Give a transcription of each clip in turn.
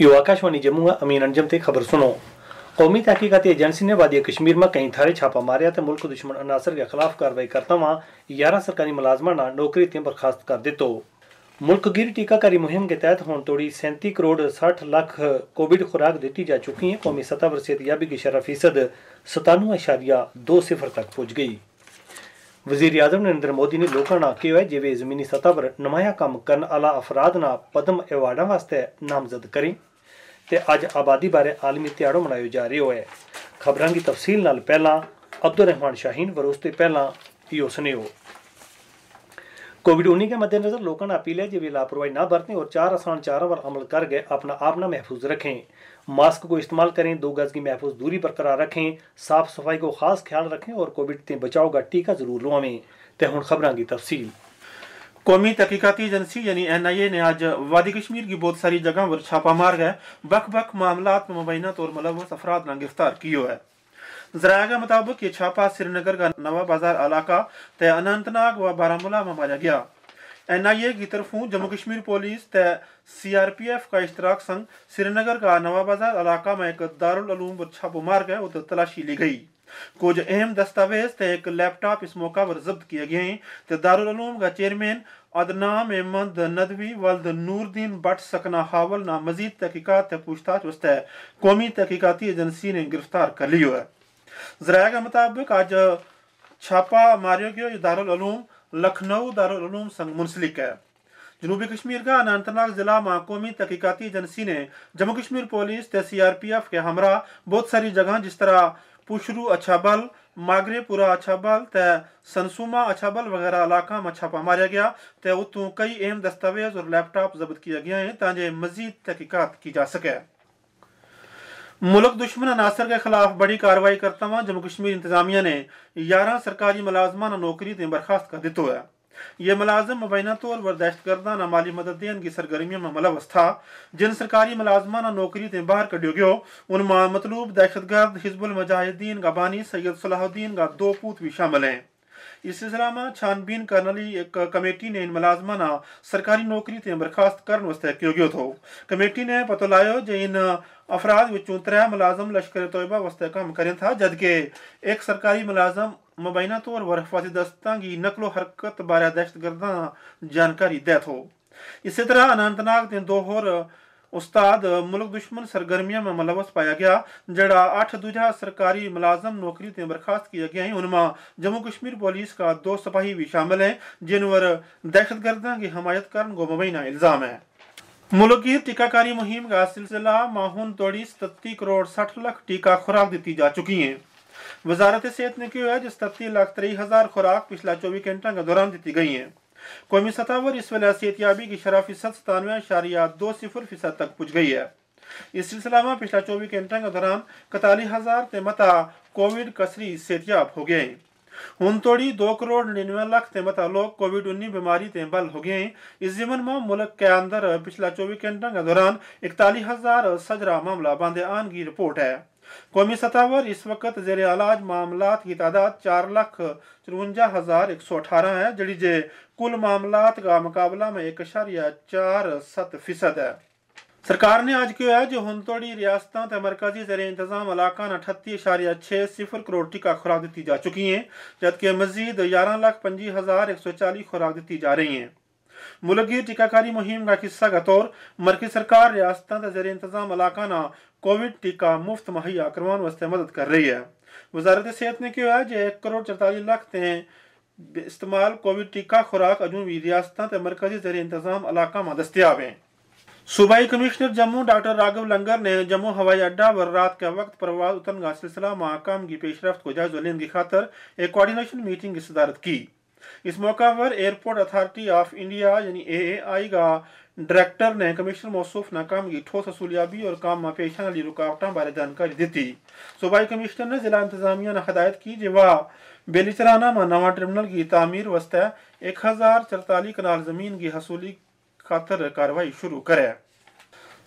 यो आकाशवाणी जम्मू अमीन अंजम ते खबर सुनो कौमी तहकीकती एजेंसी ने वादी कश्मीर में कई थारे छापा मारिया तो मुल्क दुश्मन अनासर के खिलाफ कार्रवाई करता हुआ यारह सरकारी मुलाजमान ने नौकरी ते बर्खास्त कर दितो मुल्कगिर टीकाकारी मुहिम के तहत हूँ तोड़ी सैंती करोड़ सठ लख कोविड खुराक दी जा चुकी है कौमी सतह पर सेहत की शरह फीसद सतानवे अशारिया दो सिफर तक पहुँच गई वजीर अजम नरेंद्र मोदी ने लोगों ने कहा है जिवे जमीनी सतह पर नुमाया काम करने आला अफराद न पद्म एवार्डा वास्ते नामजद करें ਤੇ ਅੱਜ ਆਬਾਦੀ ਬਾਰੇ ਆਲਮੀ ਤਿਆੜੋ ਮਨਾਇਆ ਜਾ ਰਿਹਾ ਹੈ ਖਬਰਾਂ ਦੀ ਤਫਸੀਲ ਨਾਲ ਪਹਿਲਾਂ ਅਬਦੁਰ ਰਹਿਮਾਨ ਸ਼ਾਹੀਨ ਵਰੋਸ ਤੇ ਪਹਿਲਾਂ ਹੀ ਉਸਨੇ कोविड उन्नीस के मद्देनजर लोगों ने अपील है कि वे लापरवाही ना बरतें और चार आसान चारों पर अमल करके अपना आप ना महफूज रखें मास्क को इस्तेमाल करें दो गज की महफूज दूरी बरकरार रखें साफ सफाई को खास ख्याल रखें और कोविड से बचाव का टीका जरूर लुआवें तो हूँ खबरों की तफसील कौमी तहकीकती एजेंसी यानी एन आई ए ने आज वादी कश्मीर की बहुत सारी जगह पर छापा मार गए बख बक मामला में मुबैना तौर मुलवस मतलब अफराद ने गिरफ्तार किया है जराया के मुताबिक ये छापा श्रीनगर का नवा बाजार इलाका तय अनंतनाग व बारामूला में मारा गया एन आई ए की तरफों जम्मू कश्मीर पुलिस तय सी आर पी एफ का इश्तराक संग श्रीनगर का नवा बाजार इलाका में एक दारुलूम पर छापा मार गए और तलाशी ली गई कुछ अहम दस्तावेज थे एक लैपटॉप इस मौका पर जब्त किए गए तो दारूम का चेयरमैन अदनाम अहमद नदवी वल्द नूरदीन बट सकना हावल ना मजीद तहकीकत पूछताछ उस कौमी तहकीकती एजेंसी ने गिरफ्तार कर लियो है जरा के मुताबिक आज छापा मारियो गया दारूम लखनऊ दारूम संघ मुंसलिक है जनूबी कश्मीर का अनंतनाग जिला माकौमी तहकीकती एजेंसी ने जम्मू कश्मीर पुलिस ते सी आर पी एफ के हमरा बहुत सारी जगह जिस तरह पुशरू अछाबल मागरेपुरा अछाबल ते सनसुमा अछाबल वगैरह इलाका में छापा मारा गया ते उतू कई अहम दस्तावेज और लैपटॉप जब्त किया गया है ताकि मजीद तहकीकत की जा सके मुल्क दुश्मन अनासर के खिलाफ बड़ी कार्रवाई करता हुआ जम्मू कश्मीर इंतजामिया ने ग्यारह सरकारी मुलाजमान नौकरी बर्खास्त कर दिता है ये मुलाजम मुबैना तौर पर गर्दा ना माली मदद मददें की सरगर्मियों में मुलवस था जिन सरकारी मुलाजमाना नौकरी दें बाहर कढियो गयो उन मतलूब दहशतगर्द हिजबुल मुजाहिदीन का बानी सैयद सलाहुद्दीन का दो पूत भी शामिल हैं इस सिलसिला में छानबीन करण ली कमेटी ने इन मुलाजमा ना सरकारी नौकरी ते बर्खास्त करण वास्ते कयो तो कमेटी ने पतो लायो जे इन अफराद विचों त्रै मुलाजम लश्कर तोयबा वास्ते कम करें था जदकि एक सरकारी मुलाजम मुबैना तौर पर दस्तां की नकलो हरकत बारे दहशतगर्दां जानकारी दै थो इसी तरह अनंतनाग ते दो होर उस्ताद मुल्क दुश्मन ਸਰਗਰਮੀਆਂ में मुलवस पाया गया जड़ा अठ दुजा सरकारी मुलाजम नौकरी से बर्खास्त किया गया है उनमें जम्मू कश्मीर पुलिस का दो सिपाही भी शामिल हैं जिन पर गर्दा की हमायत करने को मुबैना इल्ज़ाम है मुल्क की टीकाकारी मुहिम का सिलसिला माहून तोड़ी सतती करोड़ साठ लाख टीका खुराक दी जा चुकी हैं वजारत सेहत ने क्यों है जिस तत्ती लाख तेई हज़ार खुराक पिछला चौबीस घंटा के दौरान दी गई हैं कौमी सतह पर इस वला सेहतियाबी की शराह फीसद सतानवे अशारिया दो सिफर फीसद तक पुज गई है इस सिलसिला में पिछला चौबीस घंटों के दौरान कतालीस हजार से मता कोविड कसरी सेहतियाब हो गए हूं तोड़ी दो करोड़ निन्यानवे लाख से मता लोग कोविड उन्नीस बीमारी से बल हो गए इस जीवन में मुल्क के अंदर पिछला चौबीस घंटों के दौरान इकतालीस हजार सजरा मामला बांधे आन की रिपोर्ट है कौमी सतह पर इस वक्त जेर इलाज मामला की तादाद चार लाख चरवंजा हज़ार एक सौ अठारह है जड़ी जे कुल मामलात का मुकाबला में एक अशारिया चार सत फीसद है सरकार ने आज क्यों है जो हूं तोड़ी रियासत मरकजी जर इंतजाम इलाका ने अठत्ती अशारिया छः सिफर करोड़ टीका खुराक दी जा चुकी हैं जबकि मजीद ग्यारह लाख पंजी हज़ार एक सौ चालीस खुराक दी जा रही हैं मुलगी टीकाकारी मुहिम का हिस्सा का तौर मरकजी सरकार रियासत जर इंतजाम इलाका इलाकाना कोविड टीका मुफ्त मुहैया करवाने वास्ते मदद कर रही है वजारत सेहत ने क्यों है जो एक करोड़ चौतालीस लाख तें इस्तेमाल कोविड टीका खुराक भी रियासत तो मरकजी जर इंतजाम इलाका में दस्तियाब हैं सूबाई कमिश्नर जम्मू डॉक्टर राघव लंगर ने जम्मू हवाई अड्डा वर रात के वक्त परवाज उतन का सिलसिला महाकाम की पेशरफ को जायज लेने की खातर एक कोऑर्डिनेशन मीटिंग की सदारत की इस मौका पर एयरपोर्ट अथॉरिटी ऑफ इंडिया यानी ए ए आई का डायरेक्टर ने कमिश्नर मौसूफ नाकाम की ठोस असूलियाबी और काम में पेशा वाली रुकावटों बारे जानकारी दी सूबाई कमिश्नर ने जिला इंतजामिया ने हदायत की वह बेलीसराना में नवा टर्मिनल की तमीर वस्ते एक हजार चरताली कनाल जमीन की हसूली खातर कार्रवाई शुरू करे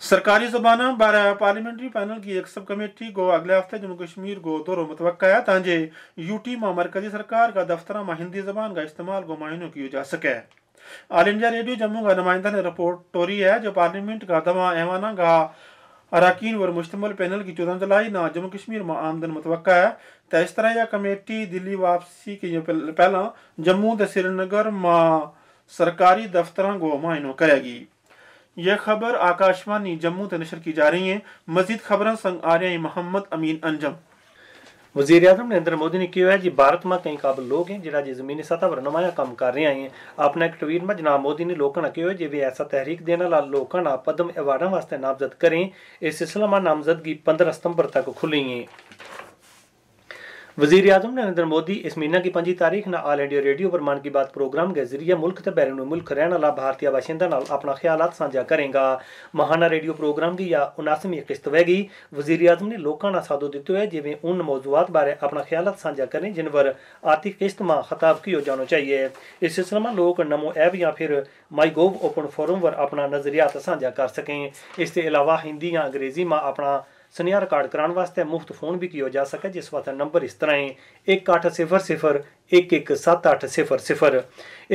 सरकारी जुबान बार पार्लियामेंट्री पैनल की एक सब कमेटी को अगले हफ्ते जम्मू कश्मीर को दौरो मुतव है तांजे यूटी में मरकजी सरकार का दफ्तर में हिंदी जबान का इस्तेमाल को मायनों किया जा सके ऑल इंडिया रेडियो जम्मू का नुमाइंदा ने रिपोर्ट टोरी है जो पार्लियामेंट का दवा एवाना का अरकान और मुश्तमल पैनल की चौदह जुलाई ना जम्मू कश्मीर में आमदन मुतव है तो इस तरह यह कमेटी दिल्ली वापसी के पहला जम्मू तो श्रीनगर में सरकारी दफ्तर गो मुआयनो करेगी यह खबर आकाशवाणी जम्मू से नशर की जा रही है मजीद खबरें संग आ रही मोहम्मद अमीन अंजम वजीर अजम नरेंद्र मोदी ने कहा है कि भारत में कई काबिल लोग हैं जरा जी जमीनी सतह पर नुमाया काम कर रहे हैं अपना एक ट्वीट में जनाब मोदी ने लोगों ने कहा जे वे ऐसा तहरीक देने वाला लोगों पद्म अवार्डों वास्ते नामजद करें इस सिलसिले में नामजदगी पंद्रह सितंबर तक खुली है वजीर अजम नरेंद्र मोदी इस महीना की पंजी तारीख न आल इंडिया रेडियो पर मन की बात प्रोग्राम के जरिए मुल्क से बैरून मुल्क रहने वाला भारतीय बाशिंदा नाल अपना ख्याल साझा करेगा महाना रेडियो प्रोग्राम की या उनासवीं किस्त वहगी वजीर अजम ने लोगों ने सादो दिते है जिमें उन मौजूद बारे अपना ख्याल साझा करें जिन पर आर्थिक किस्त में खिताब की जाना चाहिए इस सिलसिले में लोग नमो ऐप या फिर माई गोव ओपन फोरम पर अपना नजरियात साझा कर सकें इसके अलावा हिंदी या अंग्रेजी में अपना कराने फोन भी जा ਸੁਨੇਹਾ जिस ਕਰਾਉਣ नंबर इस तरह है एक ਜਾ सिफर सिफर एक एक सत्त अठ सिफर सिफर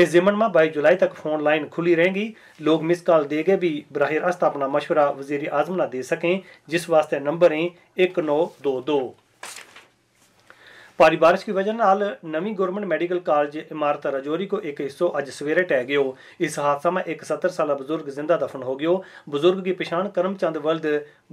इस जिमन में बाईस जुलाई तक फोन लाइन खुली रहेगी लोग मिस कॉल देके भी बरह रास्त अपना मशवरा वजीर आजम ना दे सकें जिस वास्ते नंबर हैं एक नौ दो दो ਭਾਰੀ بارش ਦੀ ਵਜ੍ਹਾ ਨਾਲ ਨਵੀਂ ਗਵਰਨਮੈਂਟ ਮੈਡੀਕਲ ਕਾਲਜ ਇਮਾਰਤ ਰਜੋਰੀ ਕੋ ਇੱਕ ਹਿੱਸੋ ਅੱਜ ਸਵੇਰੇ ਟਹਿ ਗਿਓ ਇਸ ਹਾਦਸਾ ਮੈਂ ਇੱਕ 70 ਸਾਲਾ ਬਜ਼ੁਰਗ ਜ਼ਿੰਦਾ ਦਫਨ ਹੋ ਗਿਓ ਬਜ਼ੁਰਗ ਦੀ ਪਛਾਣ ਕਰਮਚੰਦ ਵਲਦ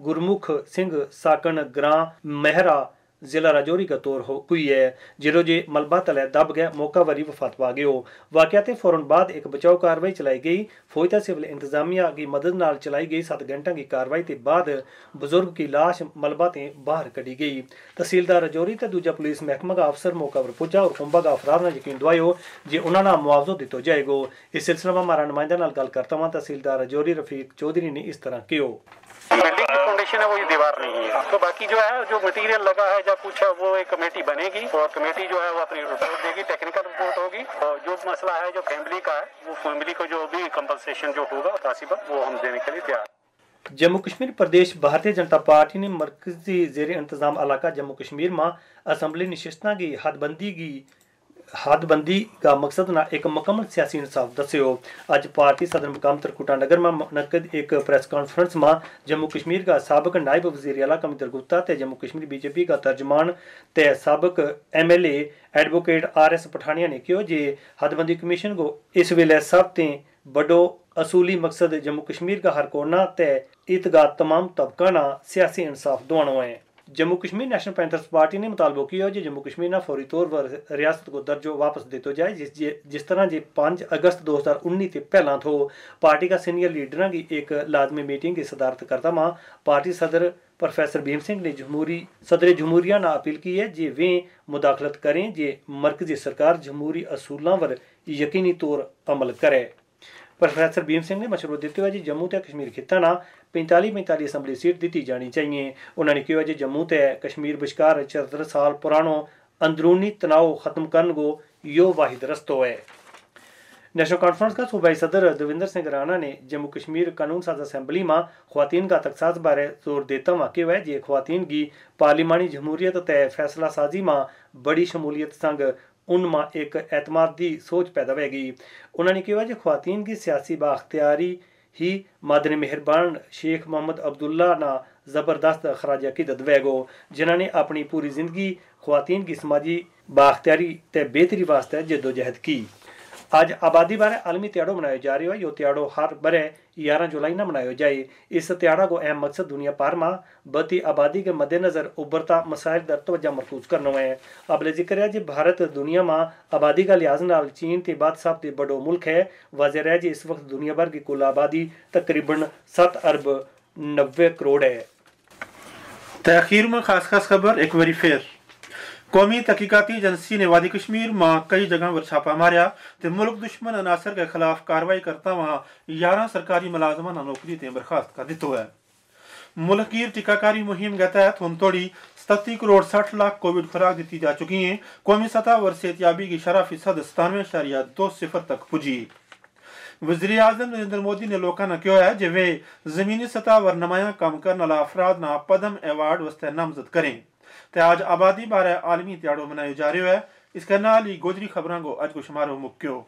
ਗੁਰਮੁਖ ਸਿੰਘ ਸਾਕਣ ਗ੍ਰਾਂ ਮਹਿਰਾ ਜ਼ਿਲ੍ਹਾ ਰਾਜੌਰੀ ਗਤੌਰ ਹੋ ਕੋਈ ਹੈ ਜਦੋਂ ਜੇ ਮਲਬਾ ਤਲੇ ਦਬ ਗਿਆ ਮੌਕਾ ਵਰੀ ਵਫਾਤ ਪਾ ਗਿਓ ਵਾਕਿਆ ਤੇ ਫੌਰਨ ਬਾਅਦ ਇੱਕ ਬਚਾਓ ਕਾਰਵਾਈ ਚਲਾਈ ਗਈ ਫੌਜ ਤੇ ਸਿਵਲ ਇੰਤਜ਼ਾਮੀਆ ਦੀ ਮਦਦ ਨਾਲ ਚਲਾਈ ਗਈ 7 ਘੰਟਿਆਂ ਦੀ ਕਾਰਵਾਈ ਤੇ ਬਾਅਦ ਬਜ਼ੁਰਗ ਦੀ লাশ ਮਲਬਾ ਤੇ ਬਾਹਰ ਕੱਢੀ ਗਈ ਤਹਿਸੀਲਦਾਰ ਰਾਜੌਰੀ ਤੇ ਦੂਜਾ ਪੁਲਿਸ ਮਹਿਕਮਾ ਦਾ ਅਫਸਰ ਮੌਕਾ ਪਰ ਪਹੁੰਚਾ ਔਰ ਖੁੰਬਾ ਦਾ ਅਫਰਾਰ ਨੇ ਯਕੀਨ ਦਵਾਇਓ ਜੇ ਉਹਨਾਂ ਨਾਲ ਮੁਆਵਜ਼ਾ ਦਿੱਤਾ ਜਾਏਗਾ ਇਸ ਸਿਲਸਿਲੇ ਵਿੱਚ ਹਮਾਰਾ ਨੁਮਾਇੰਦਾ ਨਾਲ ਗੱਲ ਕਰਤਾ ਹਾਂ ਤਹਿਸੀਲਦਾਰ ਰਾਜੌਰੀ ਰਫੀਕ ਚੌਧਰੀ ਨੇ ਇਸ ਤਰ੍ਹਾਂ ਕਿਹਾ बिल्डिंग की फाउंडेशन है वो ये दीवार नहीं है तो बाकी जो है जो मटेरियल लगा है या कुछ है वो एक कमेटी बनेगी और कमेटी जो है वो अपनी रिपोर्ट देगी टेक्निकल रिपोर्ट होगी और जो मसला है जो फैमिली का है वो फैमिली को जो भी कम्पनसेशन जो होगा मुतासिबा वो हम देने के लिए तैयार जम्मू कश्मीर प्रदेश भारतीय जनता पार्टी ने मरकजी जेर इंतजाम इलाका जम्मू कश्मीर में असम्बली नशस्ता की हदबंदी की ਹੱਦਬੰਦੀ ਦਾ ਮਕਸਦ ਨਾ ਇੱਕ ਮੁਕੰਮਲ ਸਿਆਸੀ ਇਨਸਾਫ ਦੱਸਿਓ ਅੱਜ ਪਾਰਟੀ ਸਦਰ ਮਕਾਮ ਤਰਕੂਟਾ ਨਗਰ ਮਾ ਮਨਕਦ ਇੱਕ ਪ੍ਰੈਸ ਕਾਨਫਰੰਸ ਮਾ ਜੰਮੂ ਕਸ਼ਮੀਰ ਦਾ ਸਾਬਕ ਨਾਇਬ ਵਜ਼ੀਰ ਅਲਾ ਕਮਿਤਰ ਗੁਪਤਾ ਤੇ ਜੰਮੂ ਕਸ਼ਮੀਰ ਬੀਜੇਪੀ ਦਾ ਤਰਜਮਾਨ ਤੇ ਸਾਬਕ MLA advocate R S Pathania ਨੇ ਕਿਹਾ ਜੇ ਹੱਦਬੰਦੀ ਕਮਿਸ਼ਨ ਕੋ ਇਸ ਵੇਲੇ ਸਭ ਤੇ ਵੱਡੋ ਅਸੂਲੀ ਮਕਸਦ ਜੰਮੂ ਕਸ਼ਮੀਰ ਦਾ ਹਰ ਕੋਨਾ ਤੇ ਇਤਗਾ ਤਮਾਮ ਤਬਕਾ ਨਾਲ ਸਿਆਸੀ ਇਨਸਾਫ ਦਵਾਉਣਾ ਹੈ Jammu Kashmir National Panthers Party ਨੇ ਮਤਾਲਬੋ ਕੀ ਹੋ ਜੇ ਜੰਮੂ ਕਸ਼ਮੀਰ ਨਾ ਫੌਰੀ ਤੌਰ ਰਿਆਸਤ ਕੋ ਦਰਜੋ ਵਾਪਸ ਦਿੱਤੋ ਜਾਏ ਜਿਸ ਜਿਸ ਤਰ੍ਹਾਂ ਜੇ 5 ਅਗਸਤ 2019 ਤੇ ਪਹਿਲਾਂ ਤੋਂ ਪਾਰਟੀ ਦਾ ਸੀਨੀਅਰ ਲੀਡਰਾਂ ਦੀ ਇੱਕ ਲਾਜ਼ਮੀ ਮੀਟਿੰਗ ਦੀ ਸਦਾਰਤ ਕਰਦਾ ਮਾ ਪਾਰਟੀ ਸਦਰ ਪ੍ਰੋਫੈਸਰ ਭੀਮ ਸਿੰਘ ਨੇ ਜਮਹੂਰੀ ਸਦਰੇ ਜਮਹੂਰੀਆਂ ਨਾਲ ਅਪੀਲ ਕੀ ਹੈ ਜੇ ਵੇ ਮੁਦਾਖਲਤ ਕਰੇ ਜੇ ਮਰਕਜ਼ੀ ਸਰਕਾਰ ਜਮਹੂਰੀ ਅਸੂਲਾਂ ਵਰ ਯਕੀਨੀ ਤੌਰ ਅਮਲ ਕਰੇ प्रोफेसर भीम सिंह ने मशवरा दिते ਹੋਇਆ जम्मू ਜੰਮੂ ਤੇ ਕਸ਼ਮੀਰ ਖਿੱਤਾ ਨਾਲ 45 45 ਅਸੈਂਬਲੀ ਸੀਟ ਦਿੱਤੀ ਜਾਣੀ ਚਾਹੀਏ ਉਹਨਾਂ ਨੇ ਕਿਹਾ ਜੀ ਜੰਮੂ ਤੇ ਕਸ਼ਮੀਰ ਵਿਚਕਾਰ 74 ਸਾਲ ਪੁਰਾਣੋ ਅੰਦਰੂਨੀ ਤਣਾਅ यो वाहिद रस्तो है नेशनल कॉन्फ्रेंस का सूबाई सदर देवेंद्र सिंह राणा ने जम्मू कश्मीर कानून साज असम्बली में खुतिन का तकसास बारे जोर देता हुआ कहा जे खुतिन की पार्लिमानी जमहूरियत तय फैसला साजी में बड़ी शमूलियत संग उनमा एक एतमादी सोच पैदा होगी उन्होंने कहा कि खुतिन की सियासी बाख्तियारी ही मादन मेहरबान शेख मोहम्मद अब्दुल्ला ना ज़बरदस्त अखराज अकीदत वैगो जिन्होंने अपनी पूरी जिंदगी खुतिन की समाजी बाख्तियारी ते बेहतरी वास्ते जदोजहद की ਅੱਜ आबादी बारे आलमी ਤਿਆੜੋ ਮਨਾਇਆ जा ਰਿਹਾ ਹੈ यो ਤਿਆੜੋ हर बरे 11 जुलाई न मनाया जाए इस त्याड़ा को अहम मकसद दुनिया भर में बती आबादी के मद्देनज़र उभरता मसाइल दर तवज्जा मरकूज करना है अबले जिक्र है जी भारत दुनिया में आबादी का लिहाज न चीन के बाद सब तो बड़ो मुल्क है वजह है जी इस वक्त दुनिया भर की कुल आबादी तकरीबन सत अरब नब्बे करोड़ है तखिर में खास खास खबर एक बारी फिर कौमी तहकीकती एजेंसी ने वादी कश्मीर में कई जगह पर छापा मारिया तो मुल्क दुश्मन अनासर के खिलाफ कार्रवाई करता वहां यारह सरकारी मुलाजमान नौकरी से बर्खास्त कर दिता है मुल्कीर टीकाकारी मुहिम के तहत हूं तोड़ी सत्ती करोड़ सठ लाख कोविड खुराक दी जा चुकी है कौमी सतह पर सेहतियाबी की शराह फीसद सतानवे शरिया दो सिफर तक पुजी वजीर अजम नरेंद्र मोदी ने लोगों ने कहा है कि वे जमीनी सतह पर नुमाया काम करने वाला अफराद ना पदम एवार्ड वास्ते नामजद करें ते आज आबादी बारे आलमी ध्याड़ो मनायो जा रो है इसके नाल ही गोजरी खबरों को अज को शुमारो मुक्यो